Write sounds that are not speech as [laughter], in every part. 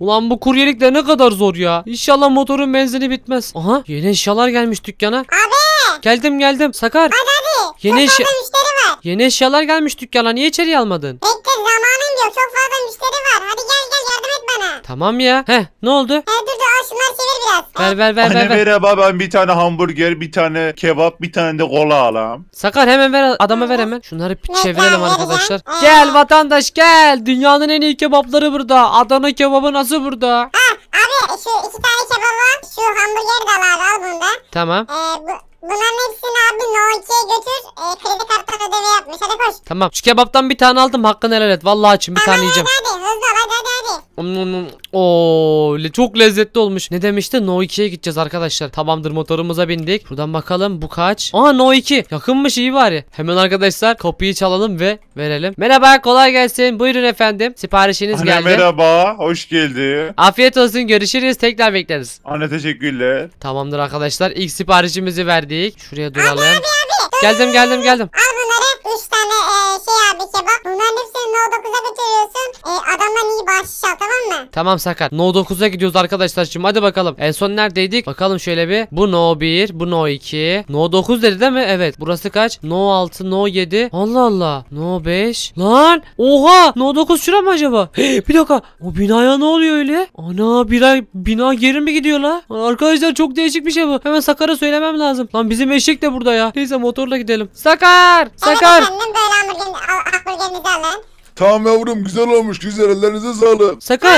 Ulan bu kuryelik de ne kadar zor ya. İnşallah motorun benzini bitmez. Aha yeni eşyalar gelmiş dükkana. Abi. Geldim geldim. Sakar. Abi. hadi. Yeni eşya... Yeni eşyalar gelmiş dükkana. Niye içeri almadın? Bekle zamanı çok fazla müşteri var. Hadi gel gel yardım et bana. Tamam ya. Heh ne oldu? He ee, dur dur al şunları çevir biraz. Ver ver ver Anne ver. ver. merhaba ben bir tane hamburger, bir tane kebap, bir tane de kola alam. Sakar hemen ver adama ver hemen. Şunları bir çevirelim arkadaşlar. vereceğim? Gel vatandaş gel. Dünyanın en iyi kebapları burada. Adana kebabı nasıl burada? Ha abi şu iki tane kebabı, şu hamburger de var. al bunda. Tamam. Ee, bu, Bunların hepsini abi Nokia'ya götür. E, kredi karttan ödeme yapmış. Hadi koş. Tamam. Şu kebaptan bir tane aldım. Hakkını helal et. Vallahi açım bir tane yiyeceğim. Hadi hadi hızlı ol hadi hadi Oo, le- çok lezzetli olmuş. Ne demişti? No 2'ye gideceğiz arkadaşlar. Tamamdır motorumuza bindik. Buradan bakalım bu kaç? Aa No 2. Yakınmış iyi bari. Hemen arkadaşlar kapıyı çalalım ve verelim. Merhaba kolay gelsin. Buyurun efendim. Siparişiniz Anne geldi. merhaba, hoş geldi. Afiyet olsun görüşürüz. Tekrar bekleriz. Anne teşekkürler. Tamamdır arkadaşlar. İlk siparişimizi verdik. Geldik. Şuraya duralım. Abi, abi, abi. Geldim geldim geldim. Abi Tamam Sakar. No 9'a gidiyoruz arkadaşlar şimdi. Hadi bakalım. En son neredeydik? Bakalım şöyle bir. Bu No 1, bu No 2. No 9 dedi değil mi? Evet. Burası kaç? No 6, No 7. Allah Allah. No 5. Lan! Oha! No 9 şura mı acaba? Hey, [gasps] bir dakika. O binaya ne oluyor öyle? Ana bina, bina geri mi gidiyor la? Arkadaşlar çok değişik bir şey bu. Hemen Sakar'a söylemem lazım. Lan bizim eşek de burada ya. Neyse motorla gidelim. Sakar! Sakar! Sakar! Efendim böyle hamburgerin, hamburgerinizi alın. Tamam yavrum güzel olmuş güzel ellerinize sağlık. Sakın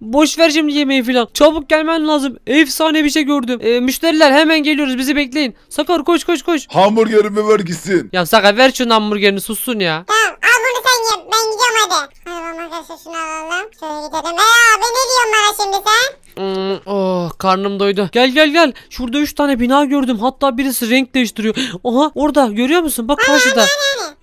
Boş ver şimdi yemeği falan. Çabuk gelmen lazım. Efsane bir şey gördüm. Ee, müşteriler hemen geliyoruz bizi bekleyin. Sakar koş koş koş. Hamburgerimi ver gitsin. Ya Sakar ver şu hamburgerini sussun ya. Tamam al bunu sen ye. Ben gideceğim hadi. Alalım arkadaşlar şunu alalım. Şöyle gidelim. Ee abi ne diyorsun bana şimdi sen? Hmm, oh karnım doydu. Gel gel gel. Şurada 3 tane bina gördüm. Hatta birisi renk değiştiriyor. Oha orada görüyor musun? Bak karşıda. Hani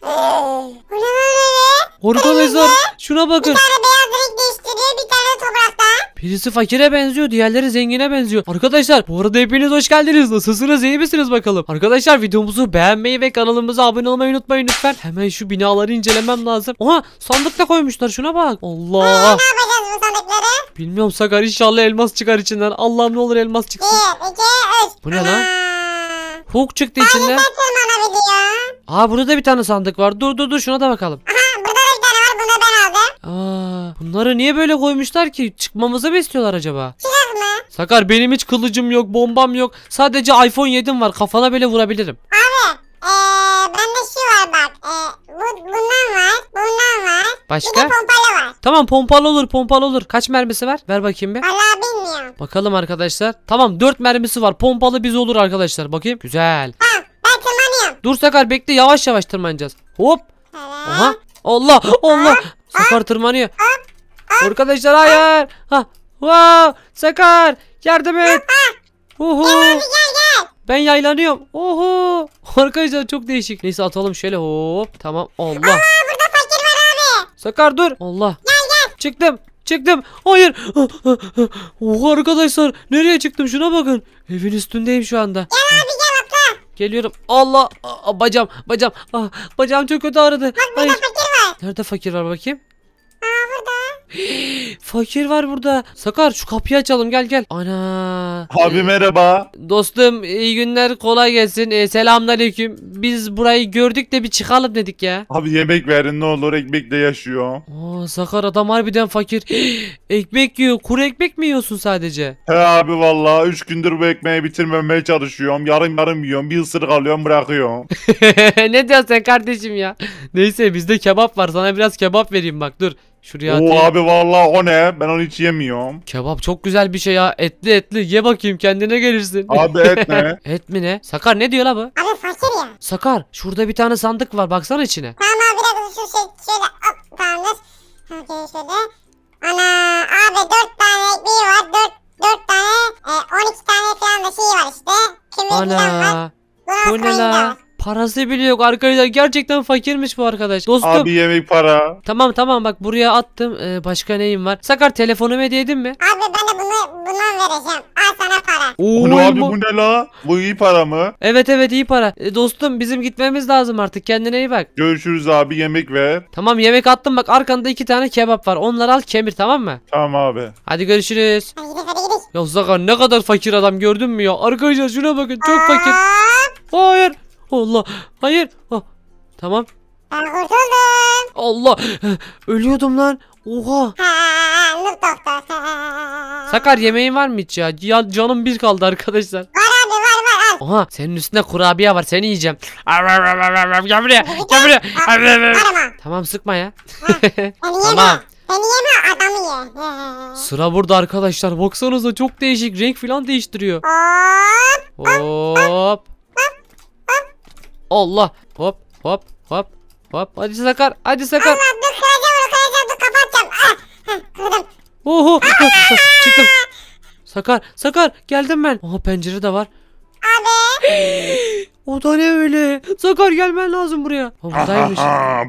hani hani. Bu ne lan Arkadaşlar şuna bakın. Bir tane beyaz renk değiştiriyor bir tane toprakta. Birisi fakire benziyor, diğerleri zengine benziyor. Arkadaşlar bu arada hepiniz hoş geldiniz. Nasılsınız, iyi misiniz bakalım? Arkadaşlar videomuzu beğenmeyi ve kanalımıza abone olmayı unutmayın lütfen. Hemen şu binaları incelemem lazım. Aha sandıkta koymuşlar şuna bak. Allah. Ee, ne yapacağız bu sandıkları? Bilmiyorum Sakar inşallah elmas çıkar içinden. Allah'ım ne olur elmas çıksın. Bir, iki, üç. Bu ne lan? Hook çıktı içinden. Aa burada bir tane sandık var. Dur dur dur şuna da bakalım. Aha Bunları niye böyle koymuşlar ki? Çıkmamızı mı istiyorlar acaba? Sakar benim hiç kılıcım yok, bombam yok. Sadece iPhone 7'm var. Kafana bile vurabilirim. Abi, ee, bende şu var bak. Ee, bu, bundan var, bundan var. Başka? Bir de pompalı var. Tamam pompalı olur, pompalı olur. Kaç mermisi var? Ver bakayım bir. Valla bilmiyorum. Bakalım arkadaşlar. Tamam 4 mermisi var. Pompalı biz olur arkadaşlar. Bakayım. Güzel. Tamam, ben tırmanıyorum. Dur Sakar bekle yavaş yavaş tırmanacağız. Hop. Aha. Allah Allah. Sakar tırmanıyor. Hop. Arkadaşlar hayır. Ha. Wow. Sakar. Yardım et. Uhu. Ben yaylanıyorum. Oho. Arkadaşlar çok değişik. Neyse atalım şöyle hop. Tamam. Allah. Burada fakir var abi. Sakar dur. Allah. Gel gel. Çıktım. Çıktım. Hayır. Oha arkadaşlar. Nereye çıktım? Şuna bakın. Evin üstündeyim şu anda. Gel abi gel atla. Geliyorum. Allah. Aa, bacağım. Bacağım. Ah, bacağım çok kötü ağrıdı. Bak burada Hayır. fakir var. Nerede fakir var bakayım? Fakir var burada. Sakar şu kapıyı açalım gel gel. Ana. Abi merhaba. Dostum iyi günler kolay gelsin. E, selamünaleyküm. Biz burayı gördük de bir çıkalım dedik ya. Abi yemek verin ne olur ekmek de yaşıyor. Aa, Sakar adam harbiden fakir. [gasps] ekmek yiyor. Kuru ekmek mi yiyorsun sadece? He abi valla 3 gündür bu ekmeği bitirmemeye çalışıyorum. Yarım yarım yiyorum. Bir ısırık alıyorum bırakıyorum. [laughs] ne diyorsun sen kardeşim ya? Neyse bizde kebap var. Sana biraz kebap vereyim bak dur. Şuraya Oo atayım. abi vallahi o ne? Ben onu hiç yemiyorum. Kebap çok güzel bir şey ya. Etli etli. Ye bakayım kendine gelirsin. Abi et [laughs] ne? Et mi ne? Sakar ne diyor la bu? Abi fakir ya. Sakar şurada bir tane sandık var. Baksana içine. Tamam abi biraz şu şey şöyle hop tamamdır. Herkese şöyle. Ana abi dört tane bir var. Dört, dört tane. E, on iki tane falan da şey var işte. Kemik Ana. Bu ne la? Parası bile yok arkadaşlar. Gerçekten fakirmiş bu arkadaş. Dostum. Abi yemek para. Tamam tamam bak buraya attım. Ee, başka neyim var? Sakar telefonumu hediye edin mi? Abi ben de bunu bundan vereceğim. Al sana para. Oo, Bu ne abi bu ne la? Bu iyi para mı? Evet evet iyi para. E, dostum bizim gitmemiz lazım artık. Kendine iyi bak. Görüşürüz abi yemek ver. Tamam yemek attım bak arkanda iki tane kebap var. Onları al kemir tamam mı? Tamam abi. Hadi görüşürüz. Ya Sakar ne kadar fakir adam gördün mü ya? Arkadaşlar şuna bakın çok fakir. Hayır. Allah. Hayır. Oh. Tamam. Ben kurtuldum. Allah. Ölüyordum lan. Oha. Sakar yemeğin var mı hiç ya? ya canım bir kaldı arkadaşlar. Var abi var var al. Oha senin üstünde kurabiye var seni yiyeceğim. Gel buraya gel buraya. Tamam sıkma ya. [laughs] tamam. Seni yeme adamı ye. Sıra burada arkadaşlar. Baksanıza çok değişik renk falan değiştiriyor. Hop. Hop. Allah. Hop hop hop hop. Hadi Sakar. Hadi Sakar. Allah dur kıracağım onu kıracağım dur kapatacağım. Ah, heh, kırdım. Oho. Oh, çıktım. Sakar Sakar geldim ben. Oha pencere de var. Abi. o da ne öyle? Sakar gelmen lazım buraya. Ha, buradaymış.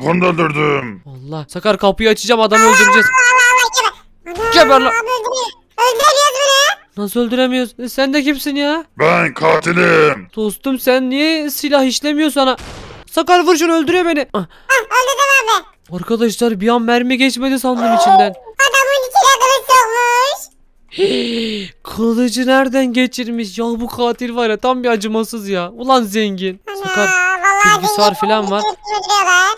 Bunu da öldürdüm. Allah. Sakar kapıyı açacağım adamı öldüreceğiz. Allah Allah Allah. Geber lan. Öldürüyoruz Nasıl öldüremiyoruz? E, sen de kimsin ya? Ben katilim. Dostum sen niye silah işlemiyor sana? Sakar vur şunu öldürüyor beni. Ah. ah. öldürdüm abi. Arkadaşlar bir an mermi geçmedi sandım içinden. [gasps] Adamın içine kılıç olmuş. [gasps] Kılıcı nereden geçirmiş? Ya bu katil var ya tam bir acımasız ya. Ulan zengin. Sakar bilgisayar falan var.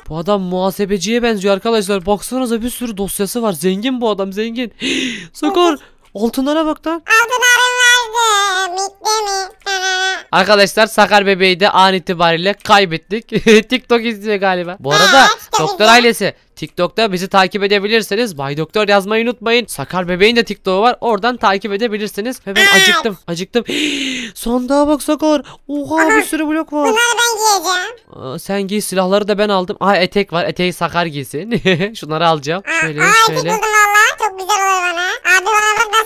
Bu adam muhasebeciye benziyor arkadaşlar. Baksanıza bir sürü dosyası var. Zengin bu adam zengin. [gasps] Sakar Altınlara bak lan. Altınlarım vardı. Bitti mi? Arkadaşlar Sakar bebeği de an itibariyle kaybettik. [laughs] TikTok izliyor galiba. Bu arada doktor ailesi TikTok'ta bizi takip edebilirsiniz. Bay Doktor yazmayı unutmayın. Sakar bebeğin de TikTok'u var. Oradan takip edebilirsiniz. Ve ben evet. acıktım. Acıktım. [gasps] Sandığa bak Sakar. Oha bir sürü blok var. Bunları ben giyeceğim. Aa, sen giy silahları da ben aldım. Aa etek var. Eteği Sakar giysin. [laughs] Şunları alacağım. Şöyle Aa, şöyle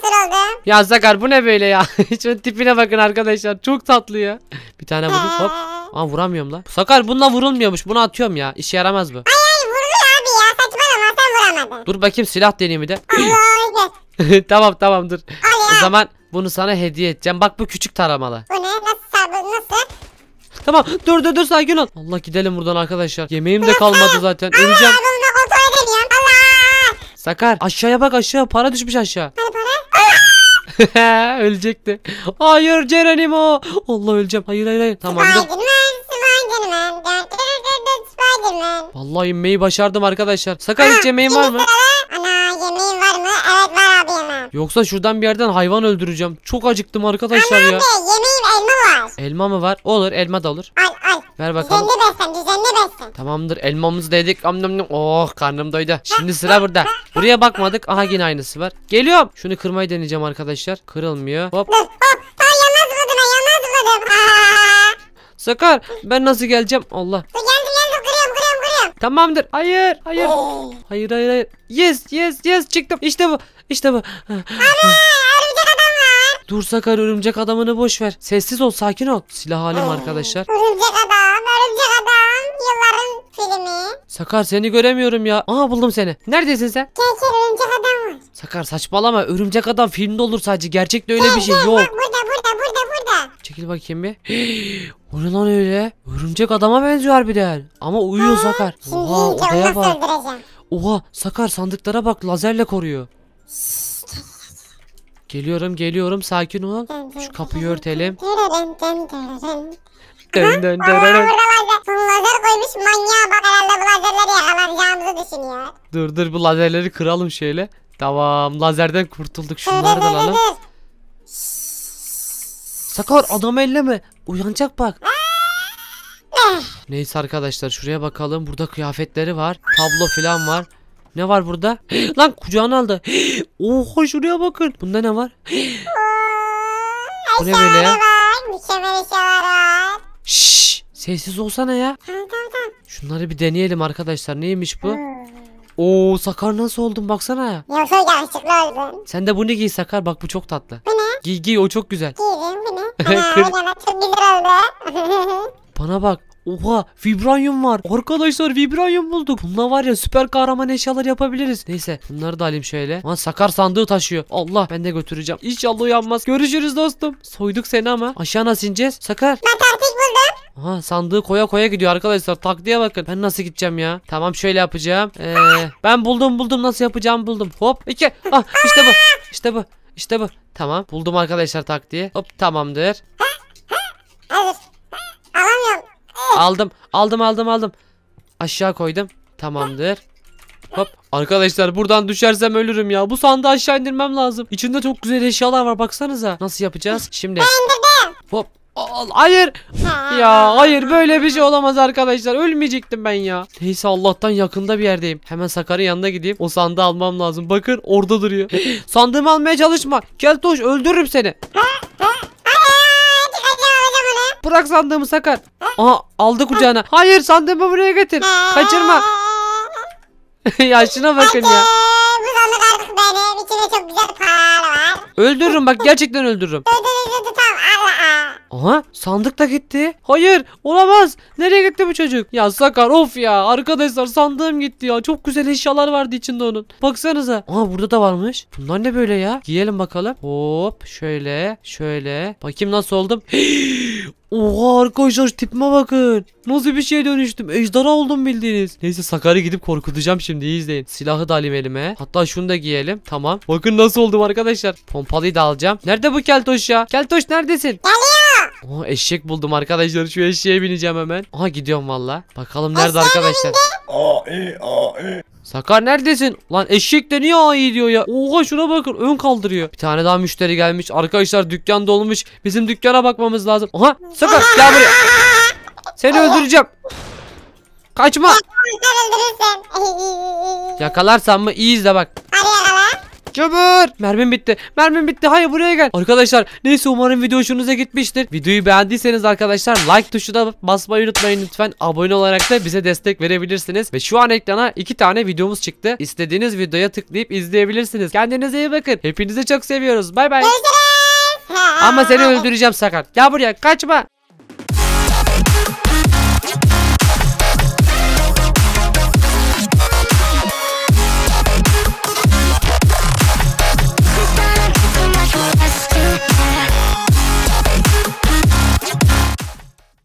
güzel Ya Sakar bu ne böyle ya? [laughs] Şunun tipine bakın arkadaşlar. Çok tatlı ya. Bir tane vurdum hop. Aa vuramıyorum lan. Sakar bununla vurulmuyormuş. Bunu atıyorum ya. İşe yaramaz bu. Ay ay vurdu abi ya. Saçmalama sen vuramadın. Dur bakayım silah deneyimi de. Allah [laughs] tamam tamam dur. Ay, o zaman bunu sana hediye edeceğim. Bak bu küçük taramalı. Bu ne? Nasıl? Nasıl? Tamam dur dur dur sakin ol. Allah gidelim buradan arkadaşlar. Yemeğim de kalmadı zaten. Öleceğim. Allah! Sakar aşağıya bak aşağı para düşmüş aşağı. [laughs] Ölecekti. Hayır Geronimo. Allah öleceğim. Hayır hayır hayır. Tamam. Spiderman, Spiderman. Vallahi inmeyi başardım arkadaşlar. Sakar hiç yemeğin var mı? Ana yemeğin var mı? Evet var abi yemeğim. Yoksa şuradan bir yerden hayvan öldüreceğim. Çok acıktım arkadaşlar Aman ya. Abi, yemeği elma var. Elma mı var? Olur elma da olur. Al al. Ver bakalım. Düzenli beslen düzenli beslen. Tamamdır elmamızı dedik. yedik. Am, Oh karnım doydu. Şimdi sıra burada. Buraya bakmadık. Aha yine aynısı var. Geliyorum. Şunu kırmayı deneyeceğim arkadaşlar. Kırılmıyor. Hop. Dur hop. Ay yanına zıpladım ben yanına Sakar ben nasıl geleceğim? Allah. Dur geldim geldim kırıyorum kırıyorum kırıyorum. Tamamdır. Hayır hayır. Hayır hayır hayır. Yes yes yes çıktım. İşte bu. İşte bu. Abi. Dur Sakar örümcek adamını boş ver. Sessiz ol sakin ol. Silah halim arkadaşlar. Örümcek adam, örümcek adam. Yılların filmi. Sakar seni göremiyorum ya. Aha buldum seni. Neredesin sen? Gel gel örümcek adam var. Sakar saçmalama. Örümcek adam filmde olur sadece. Gerçekte öyle bir şey yok. burada burada burada burada. Çekil bakayım bir. [gasps] o ne lan öyle? Örümcek adama benziyor harbiden. Ama uyuyor Sakar. Şimdi Oha onu odaya bak. Oha Sakar sandıklara bak lazerle koruyor. Geliyorum geliyorum sakin ol. Şu kapıyı örtelim. Dön dön dön. dön. lazer koymuş manyağa bak herhalde bu lazerleri yakalanacağımızı düşünüyor. Dur dur bu lazerleri kıralım şöyle. Tamam lazerden kurtulduk şunları da alalım. Sakar adam elleme. Uyanacak bak. Neyse arkadaşlar şuraya bakalım. Burada kıyafetleri var. Tablo falan var. Ne var burada? [gasps] Lan kucağını aldı. [gasps] Oha şuraya bakın. Bunda ne var? [gasps] Bu ne böyle ya? Şşş sessiz olsana ya. Şunları bir deneyelim arkadaşlar. Neymiş bu? Hmm. Oo Sakar nasıl oldun baksana. ya. Yoksa yanlışlıkla oldun. Sen de bunu giy Sakar bak bu çok tatlı. Bu ne? Giy giy o çok güzel. Giydim bunu. [laughs] Ana, çok güzel oldu. Bana bak Oha vibranyum var. Arkadaşlar vibranyum bulduk. Bununla var ya süper kahraman eşyalar yapabiliriz. Neyse bunları da alayım şöyle. Ama sakar sandığı taşıyor. Allah ben de götüreceğim. İnşallah uyanmaz. Görüşürüz dostum. Soyduk seni ama. Aşağı nasıl ineceğiz? Sakar. Ben taktik buldum. Aha sandığı koya koya gidiyor arkadaşlar. Taktiğe bakın. Ben nasıl gideceğim ya? Tamam şöyle yapacağım. Ee, ben buldum buldum nasıl yapacağım buldum. Hop iki. Ah işte bu. İşte bu. İşte bu. Tamam. Buldum arkadaşlar taktiği. Hop tamamdır. Aldım. Aldım aldım aldım. Aşağı koydum. Tamamdır. Hop. Arkadaşlar buradan düşersem ölürüm ya. Bu sandığı aşağı indirmem lazım. içinde çok güzel eşyalar var baksanıza. Nasıl yapacağız? Şimdi. Hop. Hayır. Ya hayır böyle bir şey olamaz arkadaşlar. Ölmeyecektim ben ya. Neyse Allah'tan yakında bir yerdeyim. Hemen Sakar'ın yanına gideyim. O sandığı almam lazım. Bakın orada duruyor. [gasps] Sandığımı almaya çalışma. Keltoş öldürürüm seni. Bırak sandığımı sakar. Aha aldı kucağına. Hayır sandığımı buraya getir. Kaçırma. [laughs] Yaşına bakın ya. Bu Öldürürüm bak gerçekten öldürürüm. Aha sandık da gitti. Hayır olamaz. Nereye gitti bu çocuk? Ya Sakar of ya. Arkadaşlar sandığım gitti ya. Çok güzel eşyalar vardı içinde onun. Baksanıza. Aha burada da varmış. Bunlar ne böyle ya? Giyelim bakalım. Hop şöyle şöyle. Bakayım nasıl oldum. [gasps] Oha arkadaşlar tipime bakın. Nasıl bir şeye dönüştüm. Ejderha oldum bildiğiniz. Neyse Sakarya gidip korkutacağım şimdi izleyin. Silahı da alayım elime. Hatta şunu da giyelim. Tamam. Bakın nasıl oldum arkadaşlar. Pompalıyı da alacağım. Nerede bu keltoş ya? Keltoş neredesin? Geliyor. Oha eşek buldum arkadaşlar. Şu eşeğe bineceğim hemen. Aha gidiyorum valla. Bakalım nerede arkadaşlar. Aa, iyi, aa, iyi. Sakar neredesin? Lan eşek de niye iyi e diyor ya? Oha şuna bakın ön kaldırıyor. Bir tane daha müşteri gelmiş. Arkadaşlar dükkan dolmuş. Bizim dükkana bakmamız lazım. Aha Sakar gel buraya. Seni öldüreceğim. Kaçma. [laughs] Yakalarsan mı? İyi izle bak. Hadi Çabır. Mermim bitti. Mermim bitti. Hayır buraya gel. Arkadaşlar neyse umarım video hoşunuza gitmiştir. Videoyu beğendiyseniz arkadaşlar like tuşuna basmayı unutmayın lütfen. Abone olarak da bize destek verebilirsiniz. Ve şu an ekrana iki tane videomuz çıktı. İstediğiniz videoya tıklayıp izleyebilirsiniz. Kendinize iyi bakın. Hepinizi çok seviyoruz. Bay bay. Ama seni öldüreceğim sakat. Gel buraya kaçma.